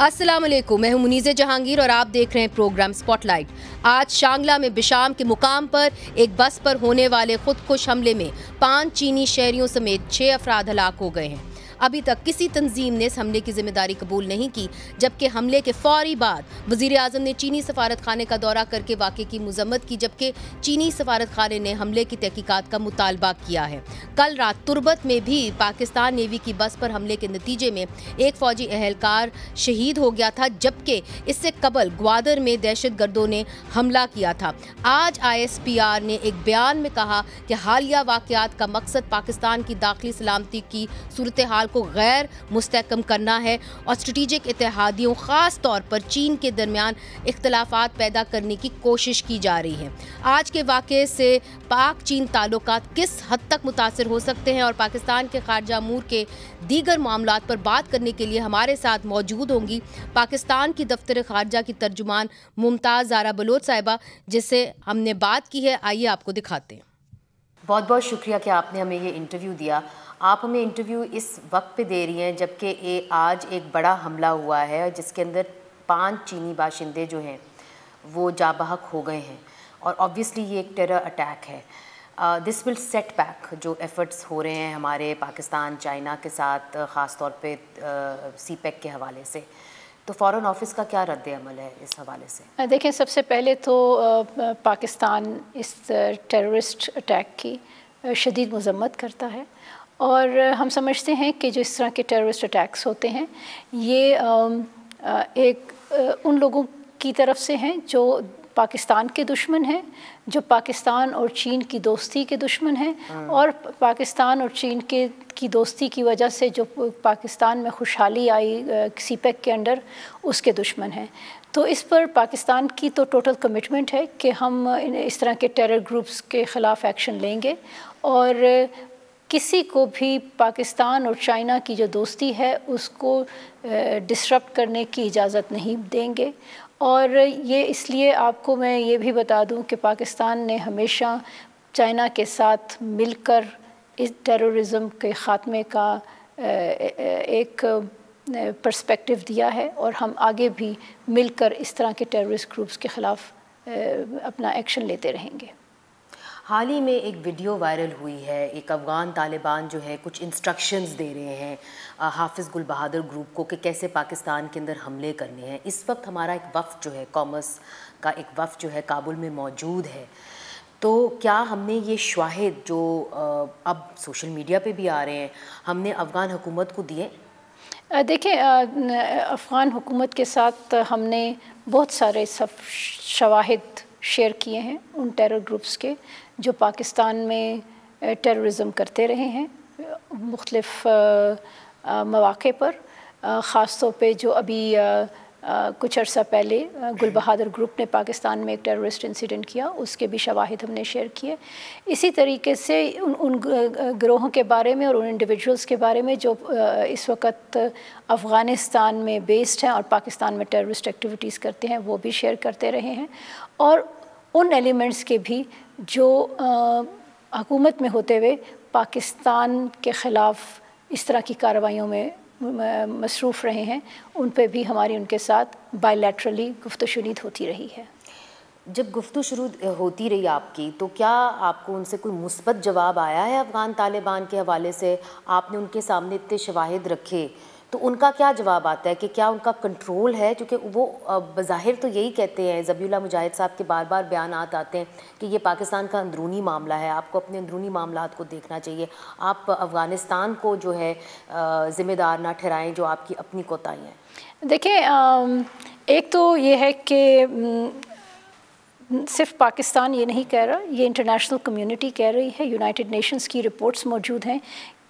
असलम मैं हूं मुनीज़ जहांगीर और आप देख रहे हैं प्रोग्राम स्पॉटलाइट आज शांगला में बिशाम के मुकाम पर एक बस पर होने वाले खुदकुश हमले में पांच चीनी शहरियों समेत छः अफराद हलाक हो गए हैं अभी तक किसी तंजीम ने इस हमले की जिम्मेदारी कबूल नहीं की जबकि हमले के फौरी बाद वजीर अजम ने चीनी सफारत खाने का दौरा करके वाक़े की मजम्मत की जबकि चीनी सफारत खाने ने हमले की तहकीकत का मुतालबा किया है कल रात तुर्बत में भी पाकिस्तान नेवी की बस पर हमले के नतीजे में एक फौजी अहलकार शहीद हो गया था जबकि इससे कबल ग्वादर में दहशत गर्दों ने हमला किया था आज आर ने एक बयान में कहा कि हालिया वाकयात का मकसद पाकिस्तान की दाखिली सलामती की सूरत हाल को गैर मुस्तकम करना है और स्ट्रेटिजिक इतिहादियों ख़ास तौर पर चीन के दरमियान इख्तलाफात पैदा करने की कोशिश की जा रही है आज के वाक़े से पाक चीन ताल्लुक किस हद तक मुतासर हो सकते हैं और पाकिस्तान के खारजा मूर के दीगर मामला पर बात करने के लिए हमारे साथ मौजूद होंगी पाकिस्तान की दफ्तर खारजा की तर्जुमान मुमताज़ जारा बलोच साहिबा जिससे हमने बात की है आइए आपको दिखाते हैं बहुत बहुत शुक्रिया कि आपने हमें ये इंटरव्यू दिया आप हमें इंटरव्यू इस वक्त पे दे रही हैं जबकि आज एक बड़ा हमला हुआ है जिसके अंदर पांच चीनी बाशिंदे जो हैं वो जाबहक हो गए हैं और ऑब्वियसली ये एक टेरर अटैक है दिस विल सेट बैक जो एफ़र्ट्स हो रहे हैं हमारे पाकिस्तान चाइना के साथ ख़ास तौर पर सी पैक के हवाले से तो फॉरेन ऑफिस का क्या रद्द अमल है इस हवाले से देखें सबसे पहले तो पाकिस्तान इस टेररिस्ट अटैक की शदीद मजम्मत करता है और हम समझते हैं कि जो इस तरह के टेररिस्ट अटैक्स होते हैं ये एक उन लोगों की तरफ से हैं जो पाकिस्तान के दुश्मन हैं जो पाकिस्तान और चीन की दोस्ती के दुश्मन हैं हाँ। और पाकिस्तान और चीन के की दोस्ती की वजह से जो पाकिस्तान में खुशहाली आई सी पैक के अंडर उसके दुश्मन हैं तो इस पर पाकिस्तान की तो टोटल कमिटमेंट है कि हम इस तरह के टेरर ग्रुप्स के ख़िलाफ़ एक्शन लेंगे और किसी को भी पाकिस्तान और चाइना की जो दोस्ती है उसको डिसरप्ट करने की इजाज़त नहीं देंगे और ये इसलिए आपको मैं ये भी बता दूं कि पाकिस्तान ने हमेशा चाइना के साथ मिलकर इस टेररिज्म के ख़ात्मे का एक पर्सपेक्टिव दिया है और हम आगे भी मिलकर इस तरह के टेररिस्ट ग्रुप्स के ख़िलाफ़ अपना एक्शन लेते रहेंगे हाल ही में एक वीडियो वायरल हुई है एक अफ़गान तालिबान जो है कुछ इंस्ट्रक्शंस दे रहे हैं हाफिज़ गुल बहादुर ग्रुप को कि कैसे पाकिस्तान के अंदर हमले करने हैं इस वक्त हमारा एक वफ़ जो है कॉमर्स का एक वफ़ जो है काबुल में मौजूद है तो क्या हमने ये शाहिद जो अब सोशल मीडिया पे भी आ रहे हैं हमने अफ़गान हुकूमत को दिए देखें अफ़गान हुकूमत के साथ हमने बहुत सारे सब शवाहद शेयर किए हैं उन टेरर ग्रुप्स के जो पाकिस्तान में टेर्रज़म करते रहे हैं मुख्तलफ़ मौाक़े पर ख़ास तौर पर जो अभी आ, कुछ अर्सा पहले गुल बहादुर ग्रुप ने पाकिस्तान में एक टेररिस्ट इंसिडेंट किया उसके भी शवाहद हमने शेयर किए इसी तरीके से उन उन ग्रोहों के बारे में और उन इंडिविजुअल्स के बारे में जो इस वक्त अफ़गानिस्तान में बेस्ड हैं और पाकिस्तान में टेररिस्ट एक्टिविटीज़ करते हैं वो भी शेयर करते रहे हैं और उन एलिमेंट्स के भी जो हकूमत में होते हुए पाकिस्तान के ख़िलाफ़ इस तरह की कार्रवाइयों में मसरूफ़ रहे हैं उन पर भी हमारी उनके साथ बायलैटरली गुफ्त शनीद होती रही है जब गुफ्तु शुरू होती रही आपकी तो क्या आपको उनसे कोई मुस्बत जवाब आया है अफ़गान तालिबान के हवाले से आपने उनके सामने इतने शवाहद रखे तो उनका क्या जवाब आता है कि क्या उनका कंट्रोल है क्योंकि वो बज़ाहिर तो यही कहते हैं ज़बीला मुजाहिद साहब के बार बार बयान आते हैं कि ये पाकिस्तान का अंदरूनी मामला है आपको अपने अंदरूनी मामला को देखना चाहिए आप अफ़गानिस्तान को जो है ज़िम्मेदार ना ठहराएँ जो आपकी अपनी कोताहियाँ हैं देखिए एक तो ये है कि सिर्फ पाकिस्तान ये नहीं कह रहा ये इंटरनेशनल कम्युनिटी कह रही है यूनाइटेड नेशंस की रिपोर्ट्स मौजूद हैं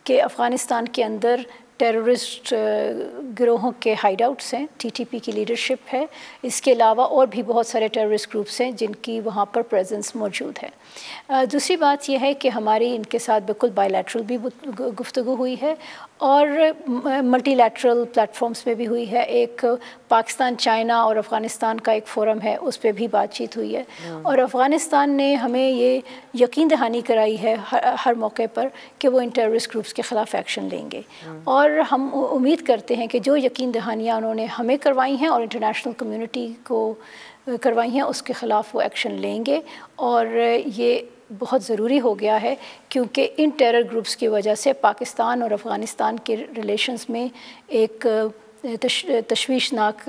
कि अफ़गानिस्तान के अंदर टेररिस्ट uh, ग्रोहों के हाइड आउट्स हैं टीटीपी की लीडरशिप है इसके अलावा और भी बहुत सारे टेररिस्ट ग्रुप्स हैं जिनकी वहाँ पर प्रेजेंस मौजूद है दूसरी बात यह है कि हमारी इनके साथ बिल्कुल बायलैटरल भी गुफ्तु हुई है और मल्टीलैटरल प्लेटफॉर्म्स पे भी हुई है एक पाकिस्तान चाइना और अफ़गानिस्तान का एक फोरम है उस पर भी बातचीत हुई है हाँ। और अफ़गानिस्तान ने हमें ये यकीन दहानी कराई है हर, हर मौके पर कि वो इन टेररिस्ट ग्रुप्स के ख़िलाफ़ एक्शन लेंगे हाँ। और हम उम्मीद करते हैं कि जो यकीन दहानियाँ उन्होंने हमें करवाई हैं और इंटरनेशनल कम्यूनिटी को करवाई हैं उसके ख़िलाफ़ वो एक्शन लेंगे और ये बहुत ज़रूरी हो गया है क्योंकि इन टेरर ग्रुप्स की वजह से पाकिस्तान और अफ़गानिस्तान के रिलेशंस में एक तश, तश्वीशनाक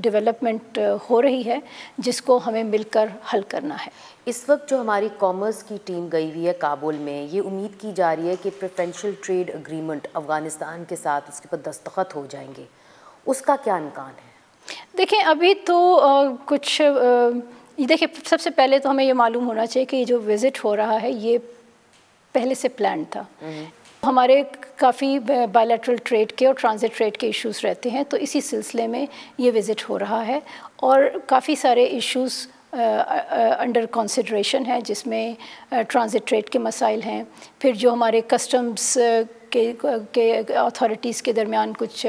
डेवलपमेंट हो रही है जिसको हमें मिलकर हल करना है इस वक्त जो हमारी कॉमर्स की टीम गई हुई है काबुल में ये उम्मीद की जा रही है कि प्रेफरेंशियल ट्रेड अग्रीमेंट अफ़गानिस्तान के साथ उसके ऊपर दस्तखत हो जाएंगे उसका क्या इम्कान है देखें अभी तो आ, कुछ आ, ये देखिए सबसे पहले तो हमें ये मालूम होना चाहिए कि ये जो विज़िट हो रहा है ये पहले से प्लान था हम्म। हमारे काफ़ी बायलैटरल ट्रेड के और ट्रांजिट ट्रेड के इश्यूज रहते हैं तो इसी सिलसिले में ये विज़िट हो रहा है और काफ़ी सारे इश्यूज़ अंडर कंसिड्रेशन है जिसमें ट्रांजिट ट्रेड के मसाइल हैं फिर जो हमारे कस्टम्स के के अथॉरिटीज़ के दरमियान कुछ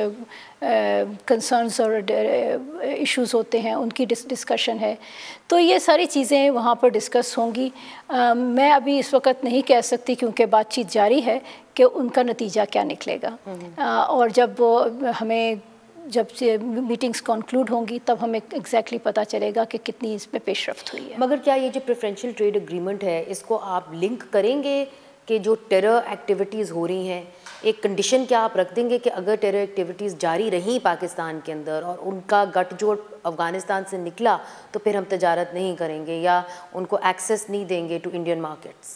कंसर्नस और इश्यूज होते हैं उनकी डिस, डिस्कशन है तो ये सारी चीज़ें वहाँ पर डिस्कस होंगी आ, मैं अभी इस वक्त नहीं कह सकती क्योंकि बातचीत जारी है कि उनका नतीजा क्या निकलेगा आ, हम्म। और जब वो हमें जब से मीटिंग्स कंक्लूड होंगी तब हमें एग्जैक्टली exactly पता चलेगा कि कितनी इस पर पे हुई है मगर क्या ये जो प्रेफरेंशियल ट्रेड एग्रीमेंट है इसको आप लिंक करेंगे कि जो टेरर एक्टिविटीज़ हो रही हैं एक कंडीशन क्या आप रख देंगे कि अगर टेरर एक्टिविटीज़ जारी रहीं पाकिस्तान के अंदर और उनका गठजोड़ अफ़गानिस्तान से निकला तो फिर हम तजारत नहीं करेंगे या उनको एक्सेस नहीं देंगे टू इंडियन मार्केट्स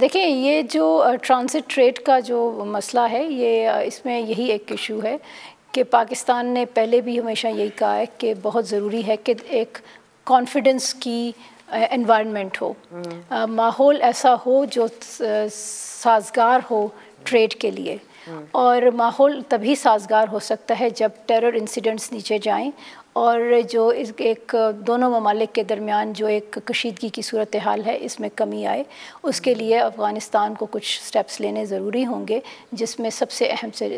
देखिए ये जो ट्रांसिट ट्रेड का जो मसला है ये इसमें यही एक इशू है कि पाकिस्तान ने पहले भी हमेशा यही कहा है कि बहुत ज़रूरी है कि एक कॉन्फिडेंस की एनवायरनमेंट हो माहौल ऐसा हो जो साजगार हो ट्रेड के लिए और माहौल तभी साजगार हो सकता है जब टेरर इंसिडेंट्स नीचे जाएं और जो इस एक दोनों ममालिक के दरमियान जो एक कशीदगी की सूरत हाल है इसमें कमी आए उसके लिए अफ़गानिस्तान को कुछ स्टेप्स लेने ज़रूरी होंगे जिसमें सबसे अहम से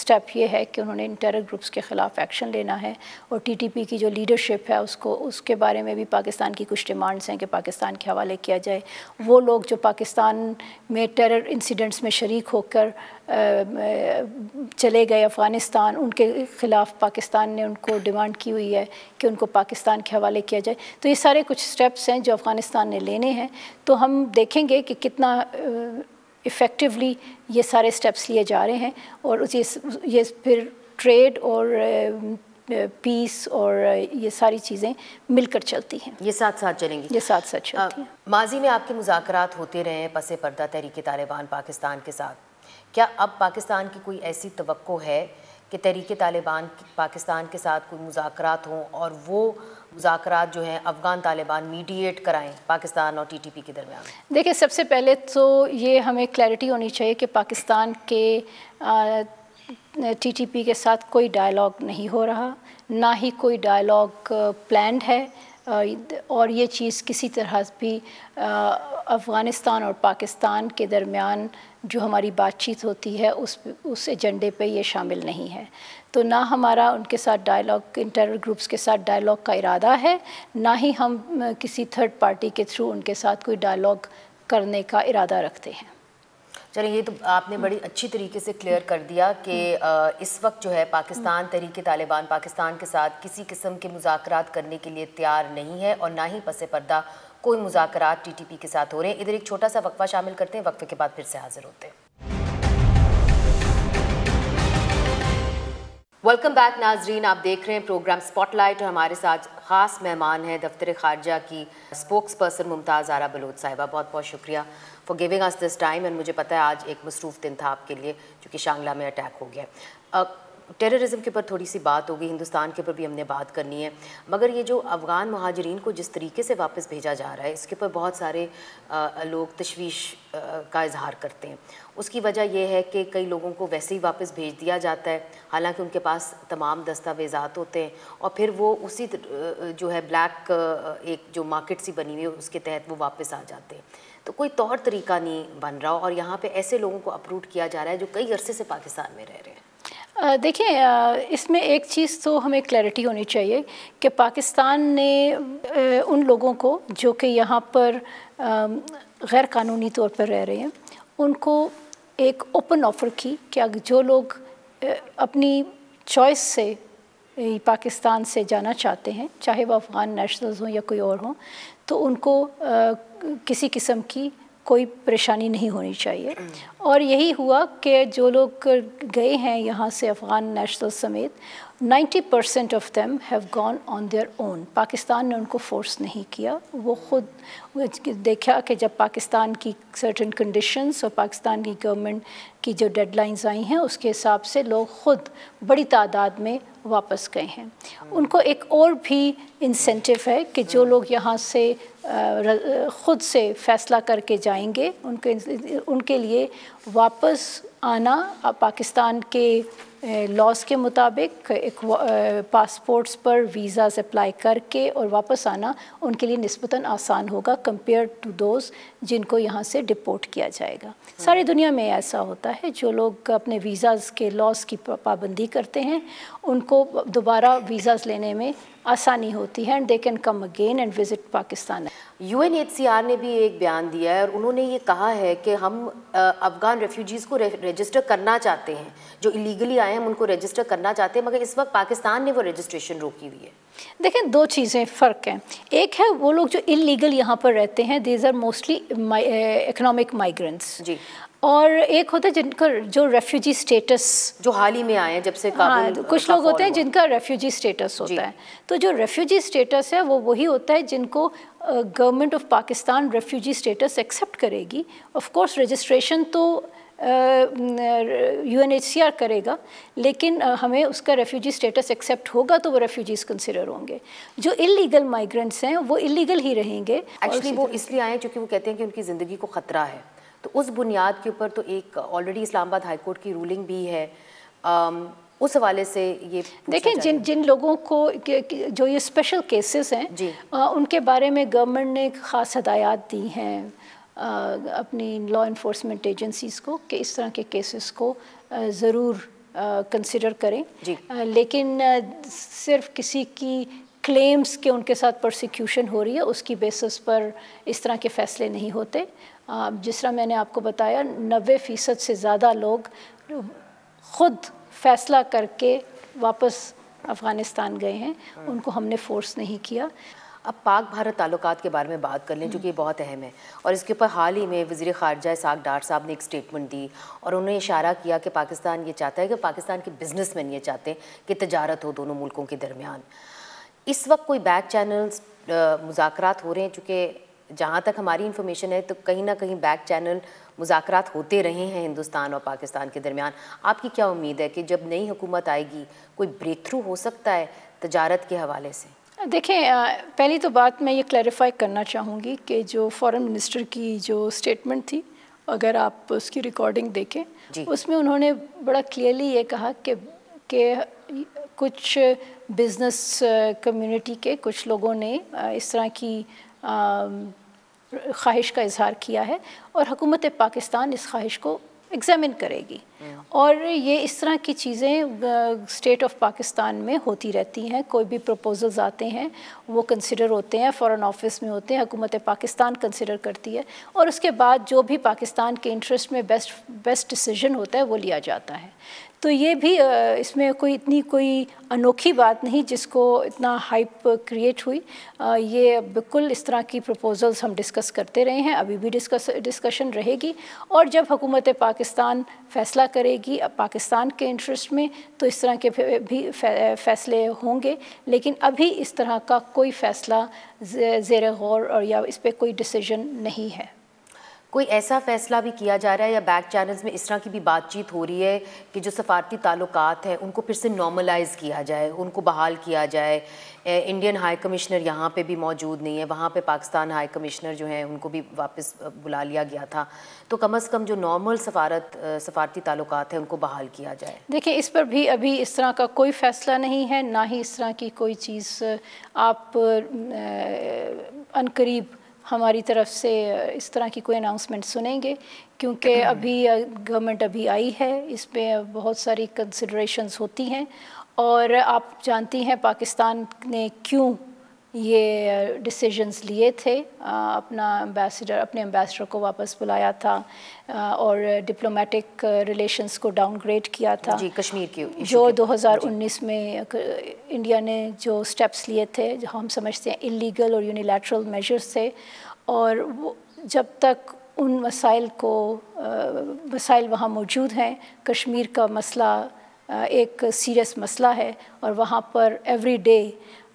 स्टेप ये है कि उन्होंने टेरर ग्रुप्स के ख़िलाफ़ एक्शन लेना है और टी टी पी की जो लीडरशिप है उसको उसके बारे में भी पाकिस्तान की कुछ डिमांड्स हैं कि पाकिस्तान के हवाले किया जाए वो लोग जो पाकिस्तान में टेरर इंसिडेंट्स में शरीक होकर चले गए अफ़गानिस्तान उनके ख़िलाफ़ पाकिस्तान ने उनको डिमांड डिमांड की हुई है कि उनको पाकिस्तान के हवाले किया जाए तो ये सारे कुछ स्टेप्स हैं जो अफ़गानिस्तान ने लेने हैं तो हम देखेंगे कि कितना इफ़ेक्टिवली ये सारे स्टेप्स लिए जा रहे हैं और उस ये, ये फिर ट्रेड और पीस और ये सारी चीज़ें मिलकर चलती हैं ये साथ साथ चलेंगी ये साथ साथ चलती हैं माजी में आपके मुजाकर होते रहे हैं पसे पर्दा तहरीक तालिबान पाकिस्तान के साथ क्या अब पाकिस्तान की कोई ऐसी तो है कि तहरीक तालिबान पाकिस्तान के साथ कोई मुजाकर हों और वो मुजाकर जो हैं अफ़गान तालिबान मीडिएट कराएं पाकिस्तान और टी टी पी के दरमियान देखिए सबसे पहले तो ये हमें क्लैरिटी होनी चाहिए कि पाकिस्तान के टी टी पी के साथ कोई डायलॉग नहीं हो रहा ना ही कोई डायलॉग प्लान्ड है और ये चीज़ किसी तरह भी अफ़गानिस्तान और पाकिस्तान के दरमियान जो हमारी बातचीत होती है उस उस एजेंडे पे ये शामिल नहीं है तो ना हमारा उनके साथ डायलॉग इन टेरर ग्रुप्स के साथ डायलॉग का इरादा है ना ही हम किसी थर्ड पार्टी के थ्रू उनके साथ कोई डायलॉग करने का इरादा रखते हैं चलिए ये तो आपने बड़ी अच्छी तरीके से क्लियर कर दिया कि इस वक्त जो है पाकिस्तान तहरीक तालिबान पाकिस्तान के साथ किसी किस्म के मुजाकर करने के लिए तैयार नहीं है और ना ही पसे पर्दा कोई टी टी पी के साथ हो रहे हैं इधर एक छोटा सा वक्फा शामिल करते हैं वक्फे के बाद फिर से हाजिर होते हैं वेलकम बैक नाजरीन आप देख रहे हैं प्रोग्राम स्पॉटलाइट और हमारे साथ खास मेहमान हैं दफ्तर खारजा की स्पोक्स पर्सन मुमताज़ आरा बलोच साहिबा बहुत बहुत शुक्रिया for giving us this time and मुझे पता है आज एक मसरूफ़ दिन था आपके लिए क्योंकि शांगला में अटैक हो गया टेररिज्म के ऊपर थोड़ी सी बात होगी हिंदुस्तान के ऊपर भी हमने बात करनी है मगर ये जो अफ़गान महाजरीन को जिस तरीके से वापस भेजा जा रहा है इसके ऊपर बहुत सारे आ, लोग तशवीश का इजहार करते हैं उसकी वजह यह है कि कई लोगों को वैसे ही वापस भेज दिया जाता है हालांकि उनके पास तमाम दस्तावेजात होते हैं और फिर वो उसी जो है ब्लैक एक जो मार्केट सी बनी हुई है उसके तहत वो वापस आ जाते हैं तो कोई तौर तरीका नहीं बन रहा और यहाँ पे ऐसे लोगों को अप्रूट किया जा रहा है जो कई अरसे से पाकिस्तान में रह रहे हैं देखें इसमें एक चीज़ तो हमें क्लैरिटी होनी चाहिए कि पाकिस्तान ने उन लोगों को जो कि यहाँ पर गैर कानूनी तौर पर रह रहे हैं उनको एक ओपन ऑफ़र की कि जो लोग अपनी चॉइस से पाकिस्तान से जाना चाहते हैं चाहे वह अफ़गान नेशनल्स हों या कोई और हों तो उनको आ, किसी किस्म की कोई परेशानी नहीं होनी चाहिए और यही हुआ कि जो लोग गए हैं यहाँ से अफ़गान नेशनल समेत ninety percent of them have gone on their own Pakistan ने उनको फोर्स नहीं किया वो खुद देखा कि जब पाकिस्तान की सर्टन कंडीशंस और पाकिस्तान की गवर्नमेंट की जो डेडलाइंस आई हैं उसके हिसाब से लोग खुद बड़ी तादाद में वापस गए हैं उनको एक और भी इंसेंटिव है कि जो लोग यहाँ से ख़ुद से फ़ैसला करके जाएंगे उनके उनके लिए वापस आना पाकिस्तान के लॉज के मुताबिक एक पासपोर्ट्स पर वीज़ाज अप्लाई करके और वापस आना उनके लिए नस्बता आसान होगा कंपेयर टू दोज़ जिनको यहाँ से डिपोर्ट किया जाएगा सारी दुनिया में ऐसा होता है जो लोग अपने वीज़ाज़ के लॉस की पाबंदी करते हैं उनको दोबारा वीज़ाज़ लेने में आसानी होती है and they can come again and visit Pakistan UN एन ने भी एक बयान दिया है और उन्होंने ये कहा है कि हम अफ़गान रेफ्यूजीज़ को रजिस्टर करना चाहते हैं जो इलीगली आए हैं उनको रजिस्टर करना चाहते हैं मगर इस वक्त पाकिस्तान ने वो रजिस्ट्रेशन रोकी हुई है देखें दो चीज़ें फ़र्क हैं एक है वो लोग जो इलीगल यहाँ पर रहते हैं these are mostly economic migrants जी और एक होता है जिनका जो रेफ्यूजी स्टेटस जो हाल ही में आए हैं जब से हाँ कुछ लोग होते हैं जिनका रेफ्यूजी स्टेटस होता है तो जो रेफ्यूजी स्टेटस है वो वही होता है जिनको government of Pakistan refugee status accept करेगी ऑफ कोर्स रजिस्ट्रेशन तो यूएनएचसीआर करेगा लेकिन हमें उसका रेफ्यूजी स्टेटस एक्सेप्ट होगा तो वो रेफ्यूजीज कंसिडर होंगे जो इलीगल माइग्रेंट्स हैं वो इलीगल ही रहेंगे एक्चुअली वो इसलिए आए क्योंकि वो कहते हैं कि उनकी ज़िंदगी को ख़तरा है तो उस बुनियाद के ऊपर तो एक ऑलरेडी इस्लामाबाद हाईकोर्ट की रूलिंग भी है आम, उस हवाले से ये देखें जिन जिन लोगों को जो ये स्पेशल केसेस हैं उनके बारे में गवर्नमेंट ने ख़ास हदायत दी हैं अपनी लॉ इन्फोर्समेंट एजेंसीज़ को कि इस तरह के केसेस को ज़रूर कंसिडर करें लेकिन सिर्फ किसी की क्लेम्स के उनके साथ प्रोसिक्यूशन हो रही है उसकी बेसिस पर इस तरह के फ़ैसले नहीं होते जिस तरह मैंने आपको बताया नबे फ़ीसद से ज़्यादा लोग ख़ुद फ़ैसला करके वापस अफ़गानिस्तान गए हैं हाँ। उनको हमने फोर्स नहीं किया अब पाक भारत ताल्लुकात के बारे में बात कर लें जो कि बहुत अहम है और इसके ऊपर हाल ही में वजी खारजा साग डार साहब ने एक स्टेटमेंट दी और उन्होंने इशारा किया कि पाकिस्तान ये चाहता है कि पाकिस्तान के बिज़नेस मैन ये चाहते हैं कि तजारत हो दोनों मुल्कों के दरमियान इस वक्त कोई बैक चैनल्स मुजाकर हो रहे हैं चूँकि जहाँ तक हमारी इन्फॉर्मेशन है तो कहीं ना कहीं बैक चैनल मुजाकर होते रहे हैं हिंदुस्तान और पाकिस्तान के दरमियान आपकी क्या उम्मीद है कि जब नई हुकूमत आएगी कोई ब्रेक थ्रू हो सकता है तजारत के हवाले से देखें पहली तो बात मैं ये क्लैरिफाई करना चाहूँगी कि जो फॉरेन मिनिस्टर की जो स्टेटमेंट थी अगर आप उसकी रिकॉर्डिंग देखें उसमें उन्होंने बड़ा क्लियरली ये कहा कि के कुछ बिजनेस कम्युनिटी के कुछ लोगों ने इस तरह की ख्वाहिश का इजहार किया है और हुकूमत पाकिस्तान इस ख्वाहिश को एग्ज़ामिन करेगी और ये इस तरह की चीज़ें स्टेट ऑफ पाकिस्तान में होती रहती हैं कोई भी प्रपोजल्स आते हैं वो कंसिडर होते हैं फॉरेन ऑफिस में होते हैं हुकूमत पाकिस्तान कंसिडर करती है और उसके बाद जो भी पाकिस्तान के इंटरेस्ट में बेस्ट बेस्ट डिसीजन होता है वो लिया जाता है तो ये भी इसमें कोई इतनी कोई अनोखी बात नहीं जिसको इतना हाइप क्रिएट हुई ये बिल्कुल इस तरह की प्रपोजल्स हम डिस्कस करते रहे हैं अभी भी डिस्कस डिस्कशन रहेगी और जब हुकूमत पाकिस्तान फ़ैसला करेगी पाकिस्तान के इंटरेस्ट में तो इस तरह के भी फ़ैसले होंगे लेकिन अभी इस तरह का कोई फ़ैसला ज़ेर गौर और या इस पर कोई डिसीजन नहीं है कोई ऐसा फैसला भी किया जा रहा है या बैक चैनल्स में इस तरह की भी बातचीत हो रही है कि जो सफारती ताल्लुक हैं उनको फिर से नॉर्मलाइज किया जाए उनको बहाल किया जाए इंडियन हाई कमिश्नर यहाँ पे भी मौजूद नहीं है वहाँ पे पाकिस्तान हाई कमिश्नर जो हैं उनको भी वापस बुला लिया गया था तो कम अज़ कम जो नॉर्मल सफारत सफारती ताल्लुक हैं उनको बहाल किया जाए देखिए इस पर भी अभी इस तरह का कोई फ़ैसला नहीं है ना ही इस तरह की कोई चीज़ आप अनकरीब हमारी तरफ से इस तरह की कोई अनाउंसमेंट सुनेंगे क्योंकि अभी गवर्नमेंट अभी आई है इस पर बहुत सारी कंसिड्रेशन होती हैं और आप जानती हैं पाकिस्तान ने क्यों ये डिसीजंस uh, लिए थे uh, अपना एम्बेसडर अपने एम्बेसडर को वापस बुलाया था uh, और डिप्लोमेटिक रिलेशंस को डाउनग्रेड किया था जी कश्मीर की जो 2019 में इंडिया ने जो स्टेप्स लिए थे जो हम समझते हैं इलीगल और यूनिलैटरल मेजर्स थे और जब तक उन मसाइल को मसाइल वहाँ मौजूद हैं कश्मीर का मसला एक सीरियस मसला है और वहाँ पर एवरी डे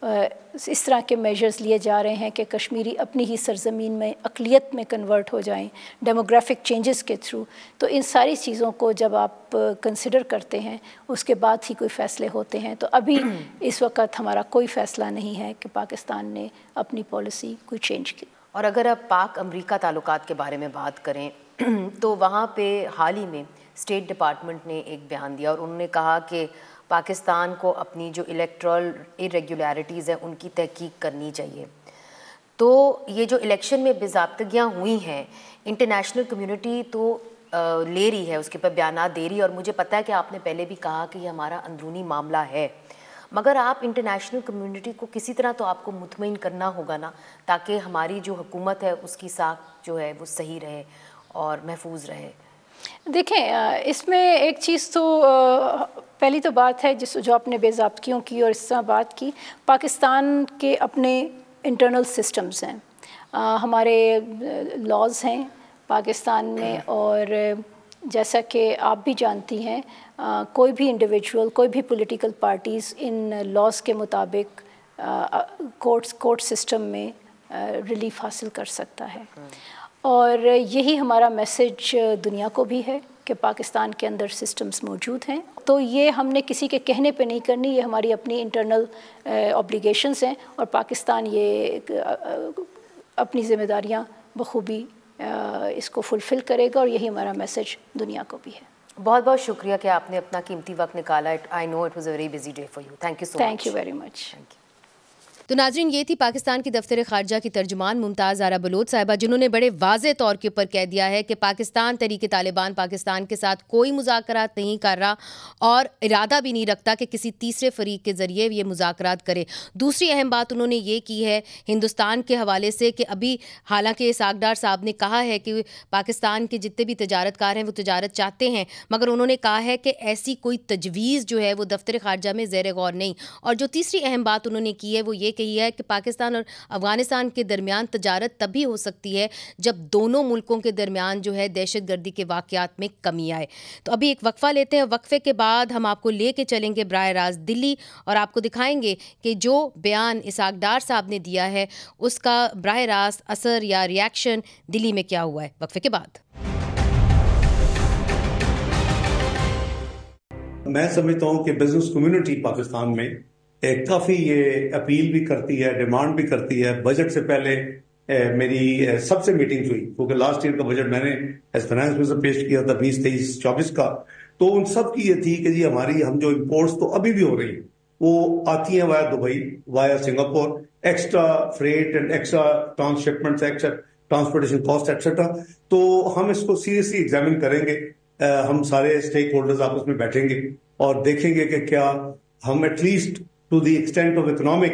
इस तरह के मेजर्स लिए जा रहे हैं कि कश्मीरी अपनी ही सरजमीन में अकलीत में कन्वर्ट हो जाएं डेमोग्राफिक चेंजेस के थ्रू तो इन सारी चीज़ों को जब आप कंसिडर करते हैं उसके बाद ही कोई फ़ैसले होते हैं तो अभी इस वक्त हमारा कोई फ़ैसला नहीं है कि पाकिस्तान ने अपनी पॉलिसी कोई चेंज की और अगर आप पाक अमरीका ताल्लुक के बारे में बात करें तो वहाँ पर हाल ही में स्टेट डिपार्टमेंट ने एक बयान दिया और उन्होंने कहा कि पाकिस्तान को अपनी जो इलेक्ट्रल इरेगुलरिटीज़ हैं उनकी तहकीक करनी चाहिए तो ये जो इलेक्शन में बेजाबतगियाँ हुई हैं इंटरनेशनल कम्युनिटी तो ले रही है उसके ऊपर बयान दे रही है और मुझे पता है कि आपने पहले भी कहा कि ये हमारा अंदरूनी मामला है मगर आप इंटरनेशनल कम्युनिटी को किसी तरह तो आपको मुतमिन करना होगा ना ताकि हमारी जो हुकूमत है उसकी साख जो है वो सही रहे और महफूज रहे देखें इसमें एक चीज़ तो पहली तो बात है जिस जो आपने बेजाबतियों की और इस तरह बात की पाकिस्तान के अपने इंटरनल सिस्टम्स हैं हमारे लॉज हैं पाकिस्तान में हाँ। और जैसा कि आप भी जानती हैं आ, कोई भी इंडिविजुअल कोई भी पॉलिटिकल पार्टीज़ इन लॉज के मुताबिक कोर्ट कोर्ट सिस्टम में रिलीफ हासिल कर सकता है हाँ। और यही हमारा मैसेज दुनिया को भी है कि पाकिस्तान के अंदर सिस्टम्स मौजूद हैं तो ये हमने किसी के कहने पे नहीं करनी ये हमारी अपनी इंटरनल ऑब्लिगेशंस हैं और पाकिस्तान ये अपनी जिम्मेदारियां बखूबी इसको फुलफ़िल करेगा और यही हमारा मैसेज दुनिया को भी है बहुत बहुत शुक्रिया कि आपने अपना कीमती वक्त निकाला I know it was a very busy day for you thank you so thank you very much thank you तो नाजरीन ये थी पाकिस्तान की दफ्तर खारजा की तर्जुमान मुमताज़ आरा बलोच साहबा जिन्होंने बड़े वाज तौर के ऊपर कह दिया है कि पाकिस्तान तरीके तालिबान पाकिस्तान के साथ कोई मुजाकर नहीं कर रहा और इरादा भी नहीं रखता कि किसी तीसरे फरीक के ज़रिए ये मुजाकर करे दूसरी अहम बात उन्होंने ये की है हिंदुस्तान के हवाले से कि अभी हालांकि सागडार साहब ने कहा है कि पाकिस्तान के जितने भी तजारतकार हैं वो तजारत चाहते हैं मगर उन्होंने कहा है कि ऐसी कोई तजवीज़ जो है वो दफ्तर खारजा में ज़ैर गौर नहीं और जो तीसरी अहम बात उन्होंने की है वो ये कही है कि पाकिस्तान और अफगानिस्तान के दरमियान तजारत तभी हो सकती है जब दोनों मुल्कों के दरमियान जो है दहशत गर्दी के वाकत में कमी आए तो अभी एक वक्फ़ा लेते हैं वक्फ़े के बाद हम आपको ले कर चलेंगे बर राज दिल्ली और आपको दिखाएंगे कि जो बयान इसाक डार साहब ने दिया है उसका बर रास्त असर या रिएक्शन दिल्ली में क्या हुआ है वक्फे के बाद मैं समझता हूं कि बिजनेस कम्युनिटी पाकिस्तान में काफ़ी ये अपील भी करती है डिमांड भी करती है बजट से पहले मेरी सबसे मीटिंग्स हुई क्योंकि लास्ट ईयर का बजट मैंने एज फाइनेंस मिनिस्टर पेश किया था बीस तेईस चौबीस का तो उन सब की ये थी कि जी हमारी हम जो इम्पोर्ट्स तो अभी भी हो रही है वो आती है via Dubai via Singapore extra freight and extra transshipment extra transportation cost etcetera तो हम इसको सीरियसली एग्जामिन करेंगे आ, eh, हम सारे स्टेक होल्डर्स आपस में बैठेंगे और देखेंगे कि क्या हम at least to the extent of economic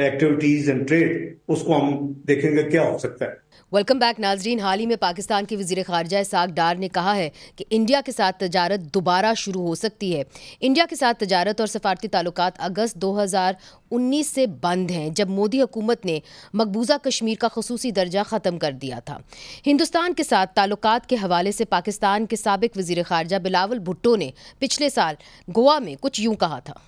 activities and trade उसको हम देखेंगे क्या हो सकता है वेलकम बैक नाजरीन हाल ही में पाकिस्तान के वजीर खारजा साग डार ने कहा है कि इंडिया के साथ तजारत दोबारा शुरू हो सकती है इंडिया के साथ तजारत और सफारती ताल्लुक अगस्त 2019 से बंद हैं जब मोदी हुकूमत ने मकबूजा कश्मीर का खसूस दर्जा ख़त्म कर दिया था हिंदुस्तान के साथ ताल्लुक के हवाले से पाकिस्तान के सबक वजी खारजा बिलावल भुट्टो ने पिछले साल गोवा में कुछ यूँ कहा था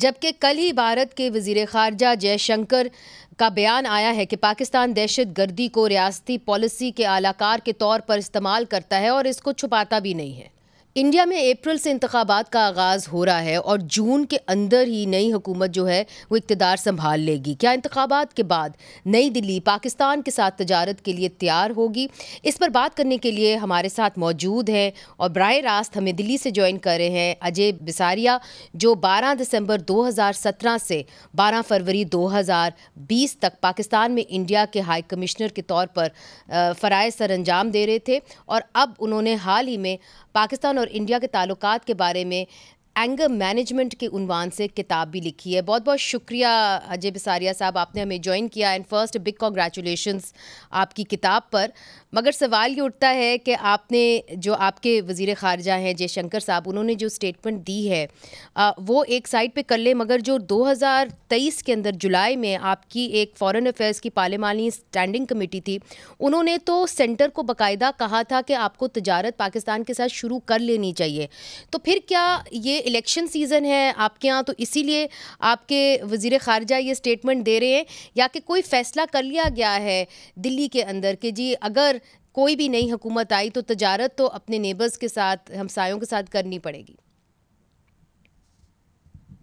जबकि कल ही भारत के वजीर खारजा जयशंकर का बयान आया है कि पाकिस्तान दहशत गर्दी को रियासती पॉलिसी के आलाकार के तौर पर इस्तेमाल करता है और इसको छुपाता भी नहीं है इंडिया में अप्रैल से इंतबात का आगाज़ हो रहा है और जून के अंदर ही नई हुकूमत जो है वो इकतदार संभाल लेगी क्या इंतबात के बाद नई दिल्ली पाकिस्तान के साथ तजारत के लिए तैयार होगी इस पर बात करने के लिए हमारे साथ मौजूद हैं और बर रास्त हमें दिल्ली से ज्वाइन कर रहे हैं अजय बिसारिया जो 12 दिसंबर 2017 से 12 फरवरी 2020 तक पाकिस्तान में इंडिया के हाई कमिश्नर के तौर पर फ़राय सर अंजाम दे रहे थे और अब उन्होंने हाल ही में पाकिस्तान और इंडिया के ताल्लुक के बारे में एंगर मैनेजमेंट के उनवान से किताब भी लिखी है बहुत बहुत शुक्रिया अजय बिसारिया साहब आपने हमें ज्वाइन किया एंड फर्स्ट बिग कॉन्ग्रेचुलेशन आपकी किताब पर मगर सवाल ये उठता है कि आपने जो आपके वजीर खारजा हैं जयशंकर साहब उन्होंने जो स्टेटमेंट दी है आ, वो एक साइड पे कर ले मगर जो 2023 के अंदर जुलाई में आपकी एक फॉरेन अफेयर्स की पार्लिमानी स्टैंडिंग कमेटी थी उन्होंने तो सेंटर को बाकायदा कहा था कि आपको तजारत पाकिस्तान के साथ शुरू कर लेनी चाहिए तो फिर क्या ये इलेक्शन सीज़न है आपके यहाँ तो इसीलिए आपके वजीर खारजा ये स्टेटमेंट दे रहे हैं या कि कोई फ़ैसला कर लिया गया है दिल्ली के अंदर कि जी अगर कोई भी नई हुकूमत आई तो तजारत तो अपने नेबर्स के साथ हमसायों के साथ करनी पड़ेगी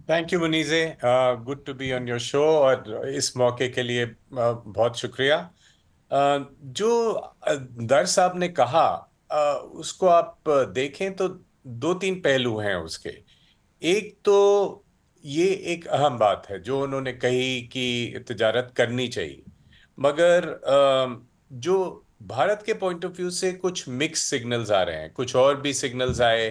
thank you Munizae good to be on your show और इस मौके के लिए uh, बहुत शुक्रिया uh, जो uh, दर साहब ने कहा uh, उसको आप uh, देखें तो दो तीन पहलू हैं उसके एक तो ये एक अहम बात है जो उन्होंने कही कि तजारत करनी चाहिए मगर uh, जो भारत के पॉइंट ऑफ व्यू से कुछ मिक्स सिग्नल्स आ रहे हैं कुछ और भी सिग्नल्स आए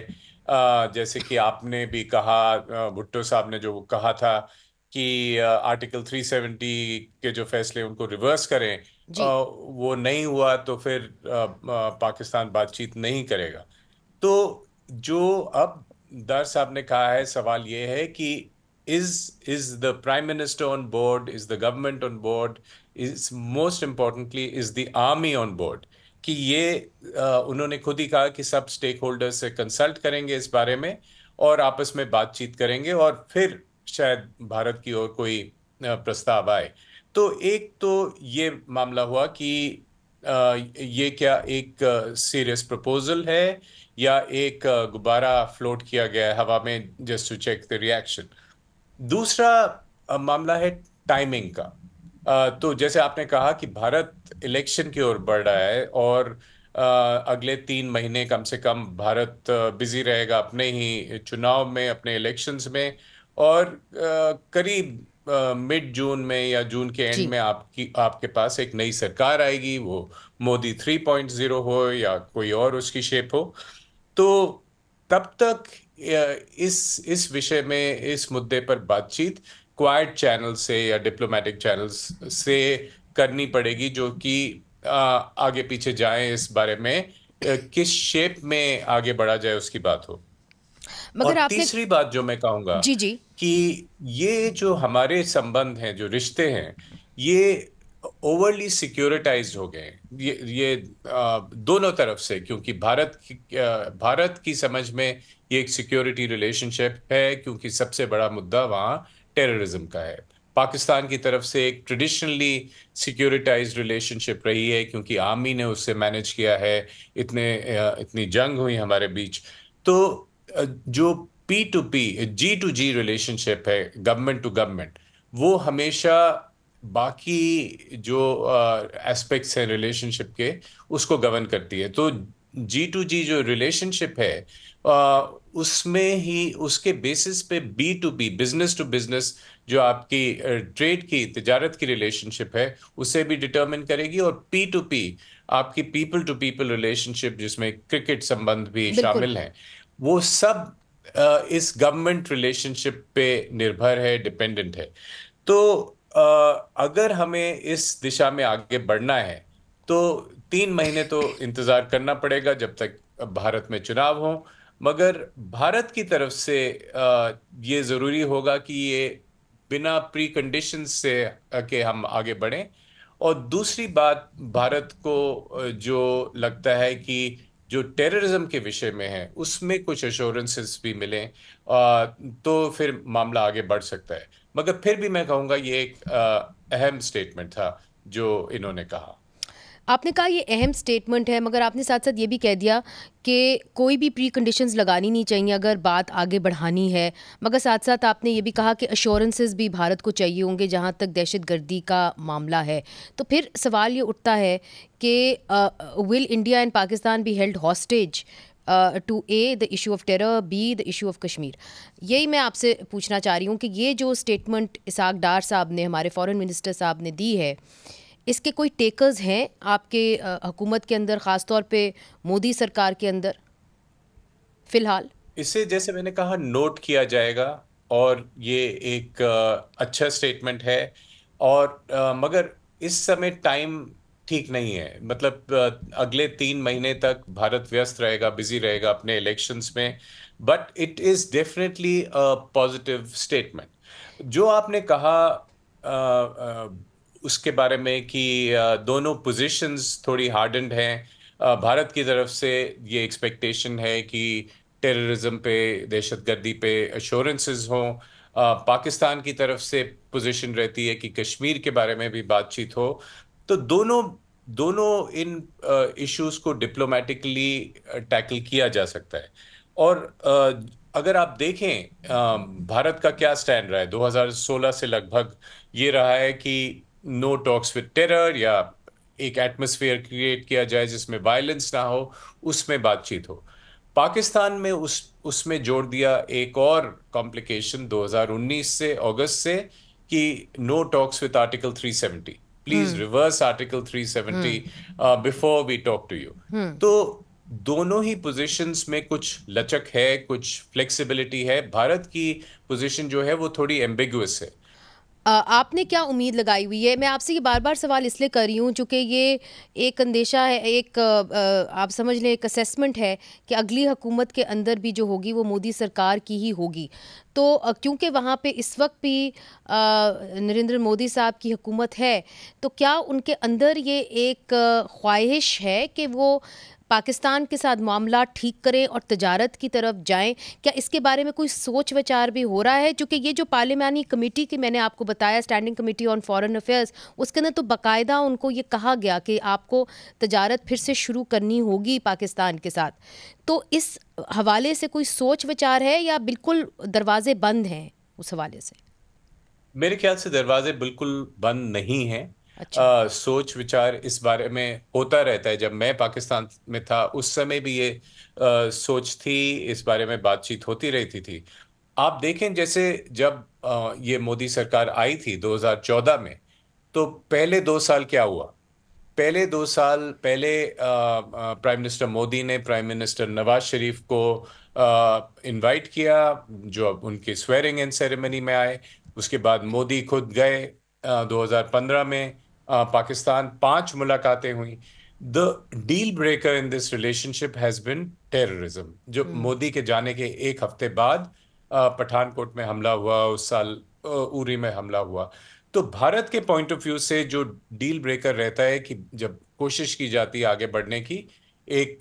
जैसे कि आपने भी कहा भुट्टो साहब ने जो कहा था कि आर्टिकल 370 के जो फैसले उनको रिवर्स करें वो नहीं हुआ तो फिर पाकिस्तान बातचीत नहीं करेगा तो जो अब दर साहब ने कहा है सवाल ये है कि is is the prime minister on board is the government on board is most importantly is the army on board कि ये उन्होंने खुद ही कहा कि सब स्टेक होल्डर से कंसल्ट करेंगे इस बारे में और आपस में बातचीत करेंगे और फिर शायद भारत की ओर कोई प्रस्ताव आए तो एक तो ये मामला हुआ कि ये क्या एक सीरियस प्रपोजल है या एक गुब्बारा फ्लोट किया गया है हवा में just to check the reaction दूसरा मामला है टाइमिंग का तो जैसे आपने कहा कि भारत इलेक्शन की ओर बढ़ रहा है और अगले तीन महीने कम से कम भारत बिजी रहेगा अपने ही चुनाव में अपने इलेक्शंस में और करीब मिड जून में या जून के एंड में आपकी आपके पास एक नई सरकार आएगी वो मोदी 3.0 हो या कोई और उसकी शेप हो तो तब तक इस इस विषय में इस मुद्दे पर बातचीत क्वाइट चैनल से या डिप्लोमेटिक चैनल्स से करनी पड़ेगी जो कि आगे पीछे जाए इस बारे में किस शेप में आगे बढ़ा जाए उसकी बात हो मगर और तीसरी बात जो मैं कहूंगा जी जी कि ये जो हमारे संबंध हैं जो रिश्ते हैं ये ओवरली सिक्योरिटाइज हो गए ये ये आ, दोनों तरफ से क्योंकि भारत की, भारत की समझ में ये एक सिक्योरिटी रिलेशनशिप है क्योंकि सबसे बड़ा मुद्दा वहाँ टेररिज्म का है पाकिस्तान की तरफ से एक ट्रेडिशनली सिक्योरिटाइज रिलेशनशिप रही है क्योंकि आर्मी ने उससे मैनेज किया है इतने इतनी जंग हुई हमारे बीच तो जो P to P G to G relationship है गवर्नमेंट टू गवर्नमेंट वो हमेशा बाकी जो एस्पेक्ट्स हैं रिलेशनशिप के उसको गवर्न करती है तो जी टू जी जो रिलेशनशिप है आ, उसमें ही उसके बेसिस पे B to B business to business जो आपकी ट्रेड की तजारत की रिलेशनशिप है उसे भी डिटर्मिन करेगी और पी टू पी आपकी पीपल टू पीपल रिलेशनशिप जिसमें क्रिकेट संबंध भी शामिल हैं वो सब इस गवर्नमेंट रिलेशनशिप पे निर्भर है डिपेंडेंट है तो अगर हमें इस दिशा में आगे बढ़ना है तो तीन महीने तो इंतज़ार करना पड़ेगा जब तक भारत में चुनाव हों मगर भारत की तरफ से ये ज़रूरी होगा कि ये बिना प्री कंडीशन से के हम आगे बढ़ें और दूसरी बात भारत को जो लगता है कि जो टेररिज्म के विषय में है उसमें कुछ एश्योरेंसेस भी मिलें तो फिर मामला आगे बढ़ सकता है मगर फिर भी मैं कहूँगा ये एक अहम स्टेटमेंट था जो इन्होंने कहा आपने कहा ये अहम स्टेटमेंट है मगर आपने साथ साथ ये भी कह दिया कि कोई भी प्री कंडीशन लगानी नहीं चाहिए अगर बात आगे बढ़ानी है मगर साथ साथ आपने ये भी कहा कि अश्योरेंसेज भी भारत को चाहिए होंगे जहाँ तक दहशत गर्दी का मामला है तो फिर सवाल ये उठता है कि will India and Pakistan be held hostage to a the issue of terror be the issue of Kashmir यही मैं आपसे पूछना चाह रही हूँ कि ये जो स्टेटमेंट इसाक डार साहब ने हमारे फॉरेन मिनिस्टर साहब ने दी है uh, इसके कोई टेकर्स हैं आपके हुकूमत के अंदर ख़ास तौर पे मोदी सरकार के अंदर फ़िलहाल इसे जैसे मैंने कहा नोट किया जाएगा और ये एक अच्छा स्टेटमेंट है और मगर इस समय टाइम ठीक नहीं है मतलब अगले तीन महीने तक भारत व्यस्त रहेगा बिजी रहेगा अपने इलेक्शंस में but it is definitely a positive statement जो आपने कहा उसके बारे में कि दोनों पोजीशंस थोड़ी हार्डेंड हैं भारत की तरफ से ये एक्सपेक्टेशन है कि टेररिज्म पे दहशतगर्दी पे अश्योरेंसेज हों पाकिस्तान की तरफ से पोजीशन रहती है कि कश्मीर के बारे में भी बातचीत हो तो दोनों दोनों इन इश्यूज को डिप्लोमेटिकली टैकल किया जा सकता है और अगर आप देखें भारत का क्या स्टैंड रहा है 2016 से लगभग ये रहा है कि नो टॉक्स विद टेरर या एक एटमोसफियर क्रिएट किया जाए जिसमें वायलेंस ना हो उसमें बातचीत हो पाकिस्तान में उस उसमें जोड़ दिया एक और कॉम्प्लिकेशन 2019 से अगस्त से कि no talks with article 370 please reverse article 370 before we talk to you तो दोनों ही पोजीशंस में कुछ लचक है कुछ फ्लेक्सिबिलिटी है भारत की पोजीशन जो है वो थोड़ी एम्बिगुअस है आपने क्या उम्मीद लगाई हुई है मैं आपसे ये बार बार सवाल इसलिए कर रही हूँ चूँकि ये एक अंदेशा है एक आप समझ लें एक असेसमेंट है कि अगली हुकूमत के अंदर भी जो होगी वो मोदी सरकार की ही होगी तो क्योंकि वहाँ पे इस वक्त भी नरेंद्र मोदी साहब की हुकूमत है तो क्या उनके अंदर ये एक ख्वाहिश है कि वो पाकिस्तान के साथ मामला ठीक करें और तजारत की तरफ जाएं क्या इसके बारे में कोई सोच विचार भी हो रहा है क्योंकि ये जो पार्लिमानी कमेटी की मैंने आपको बताया standing committee on foreign affairs उसके अंदर तो बाकायदा उनको ये कहा गया कि आपको तजारत फिर से शुरू करनी होगी पाकिस्तान के साथ तो इस हवाले से कोई सोच विचार है या बिल्कुल दरवाजे बंद हैं उस हवाले से मेरे ख्याल से दरवाजे बिल्कुल बंद नहीं हैं अच्छा आ, सोच विचार इस बारे में होता रहता है जब मैं पाकिस्तान में था उस समय भी ये आ, सोच थी इस बारे में बातचीत होती रहती थी आप देखें जैसे जब आ, ये मोदी सरकार आई थी 2014 में तो पहले दो साल क्या हुआ पहले दो साल पहले प्राइम मिनिस्टर मोदी ने प्राइम मिनिस्टर नवाज शरीफ को इनवाइट किया जो अब उनके स्वेरिंग इन सेरेमनी में आए उसके बाद मोदी खुद गए आ, 2015 में पाकिस्तान पांच मुलाकातें हुई the deal breaker in this relationship has been terrorism जो hmm. मोदी के जाने के एक हफ्ते बाद पठानकोट में हमला हुआ उस साल उरी में हमला हुआ तो भारत के पॉइंट ऑफ व्यू से जो डील ब्रेकर रहता है कि जब कोशिश की जाती है आगे बढ़ने की एक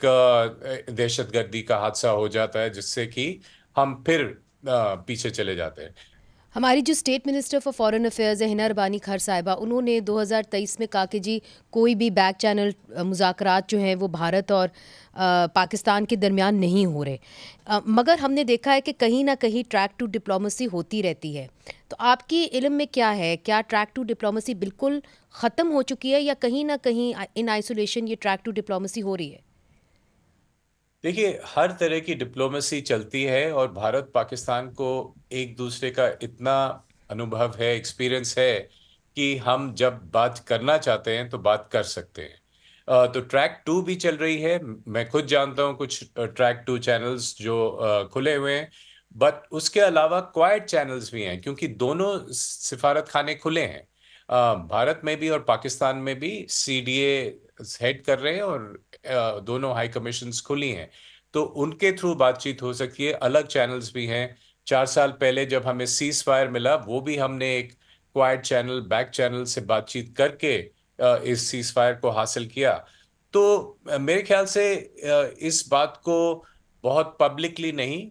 दहशतगर्दी का हादसा हो जाता है जिससे कि हम फिर पीछे चले जाते हैं हमारी जो state minister for foreign affairs है हिना रबानी खर साहिबा उन्होंने 2023 में कहा कि जी कोई भी बैक चैनल मुजाकर जो हैं वो भारत और आ, पाकिस्तान के दरमियान नहीं हो रहे आ, मगर हमने देखा है कि कहीं ना कहीं ट्रैक टू डिप्लोमेसी होती रहती है तो आपकी इलम में क्या है क्या ट्रैक टू डिप्लोमेसी बिल्कुल ख़त्म हो चुकी है या कहीं ना कहीं इन आइसोलेशन ये ट्रैक टू डिप्लोमेसी हो रही है देखिए हर तरह की डिप्लोमेसी चलती है और भारत पाकिस्तान को एक दूसरे का इतना अनुभव है एक्सपीरियंस है कि हम जब बात करना चाहते हैं तो बात कर सकते हैं तो ट्रैक टू भी चल रही है मैं खुद जानता हूँ कुछ ट्रैक टू चैनल्स जो खुले हुए हैं बट उसके अलावा क्वाइट चैनल्स भी हैं क्योंकि दोनों सिफारत खाने खुले हैं भारत में भी और पाकिस्तान में भी सीडीए हेड कर रहे हैं और दोनों हाई कमीशन खुली हैं तो उनके थ्रू बातचीत हो सकती है अलग चैनल्स भी हैं चार साल पहले जब हमें सीज फायर मिला वो भी हमने एक क्वाइट चैनल बैक चैनल से बातचीत करके इस सीज फायर को हासिल किया तो मेरे ख्याल से इस बात को बहुत पब्लिकली नहीं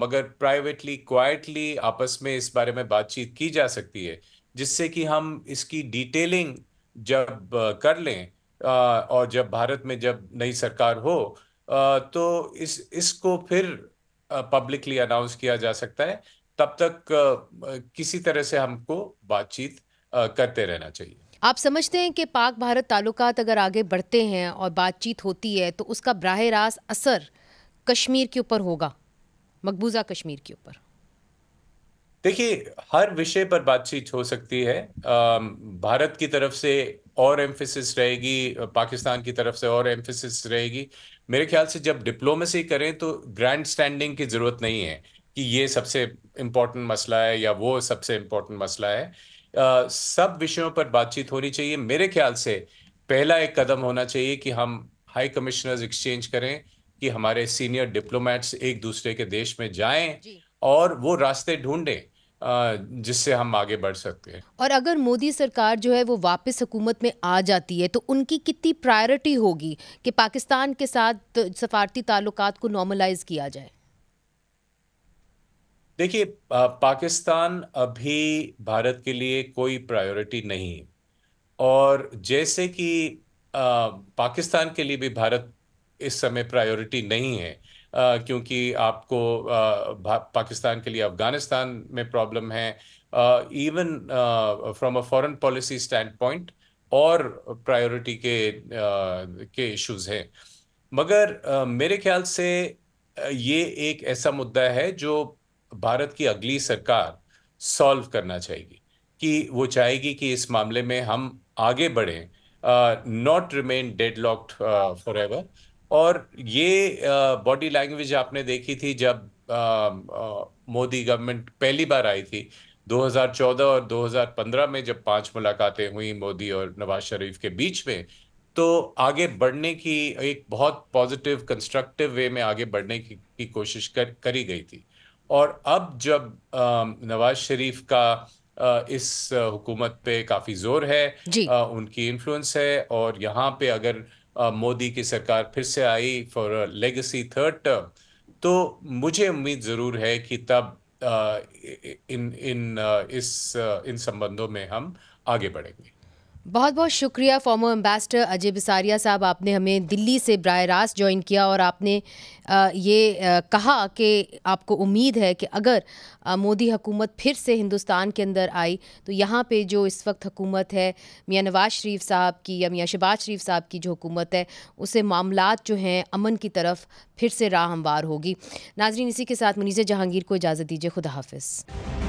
मगर प्राइवेटली क्वाइटली आपस में इस बारे में बातचीत की जा सकती है जिससे कि हम इसकी डिटेलिंग जब कर लें और जब भारत में जब नई सरकार हो तो इस इसको फिर पब्लिकली अनाउंस किया जा सकता है तब तक किसी तरह से हमको बातचीत करते रहना चाहिए आप समझते हैं कि पाक भारत तालुकात अगर आगे बढ़ते हैं और बातचीत होती है तो उसका ब्राह रास्त असर कश्मीर के ऊपर होगा मकबूजा कश्मीर के ऊपर देखिए हर विषय पर बातचीत हो सकती है भारत की तरफ से और एम्फेसिस रहेगी पाकिस्तान की तरफ से और एम्फेसिस रहेगी मेरे ख्याल से जब डिप्लोमेसी करें तो ग्रैंड स्टैंडिंग की ज़रूरत नहीं है कि ये सबसे इम्पोर्टेंट मसला है या वो सबसे इम्पोर्टेंट मसला है आ, सब विषयों पर बातचीत होनी चाहिए मेरे ख्याल से पहला एक कदम होना चाहिए कि हम हाई कमिश्नर्स एक्सचेंज करें कि हमारे सीनियर डिप्लोमेट्स एक दूसरे के देश में जाएं और वो रास्ते ढूंढें जिससे हम आगे बढ़ सकते हैं और अगर मोदी सरकार जो है वो वापस हुकूमत में आ जाती है तो उनकी कितनी प्रायोरिटी होगी कि पाकिस्तान के साथ सफारती ताल्लुक को नॉर्मलाइज किया जाए देखिए पाकिस्तान अभी भारत के लिए कोई प्रायोरिटी नहीं और जैसे कि पाकिस्तान के लिए भी भारत इस समय प्रायोरिटी नहीं है क्योंकि आपको पाकिस्तान के लिए अफगानिस्तान में प्रॉब्लम है even from a foreign policy standpoint और प्रायोरिटी के के इश्यूज हैं मगर मेरे ख्याल से ये एक ऐसा मुद्दा है जो भारत की अगली सरकार सॉल्व करना चाहेगी कि वो चाहेगी कि इस मामले में हम आगे बढ़ें not remain deadlocked forever और ये बॉडी लैंग्वेज आपने देखी थी जब मोदी गवर्नमेंट पहली बार आई थी 2014 और 2015 में जब पांच मुलाकातें हुई मोदी और नवाज शरीफ के बीच में तो आगे बढ़ने की एक बहुत पॉजिटिव कंस्ट्रक्टिव वे में आगे बढ़ने की, की कोशिश कर करी गई थी और अब जब नवाज शरीफ का इस हुकूमत पे काफ़ी जोर है उनकी इन्फ्लुएंस है और यहाँ पे अगर मोदी की सरकार फिर से आई फॉर लेगेसी थर्ड टर्म तो मुझे उम्मीद ज़रूर है कि तब इन इन इस इन संबंधों में हम आगे बढ़ेंगे बहुत बहुत शुक्रिया फॉर्मर एम्बेसडर अजय बिसारिया साहब आपने हमें दिल्ली से बर रास्त ज्वाइन किया और आपने ये कहा कि आपको उम्मीद है कि अगर मोदी हुकूमत फिर से हिंदुस्तान के अंदर आई तो यहाँ पे जो इस वक्त हुकूमत है मियाँ नवाज शरीफ साहब की या मियाँ शबाज शरीफ साहब की जो हुकूमत है उसे मामला जो हैं अमन की तरफ फिर से राह हमवार होगी नाजरीन इसी के साथ मनीज़ जहांगीर को इजाज़त दीजिए खुदा हाफ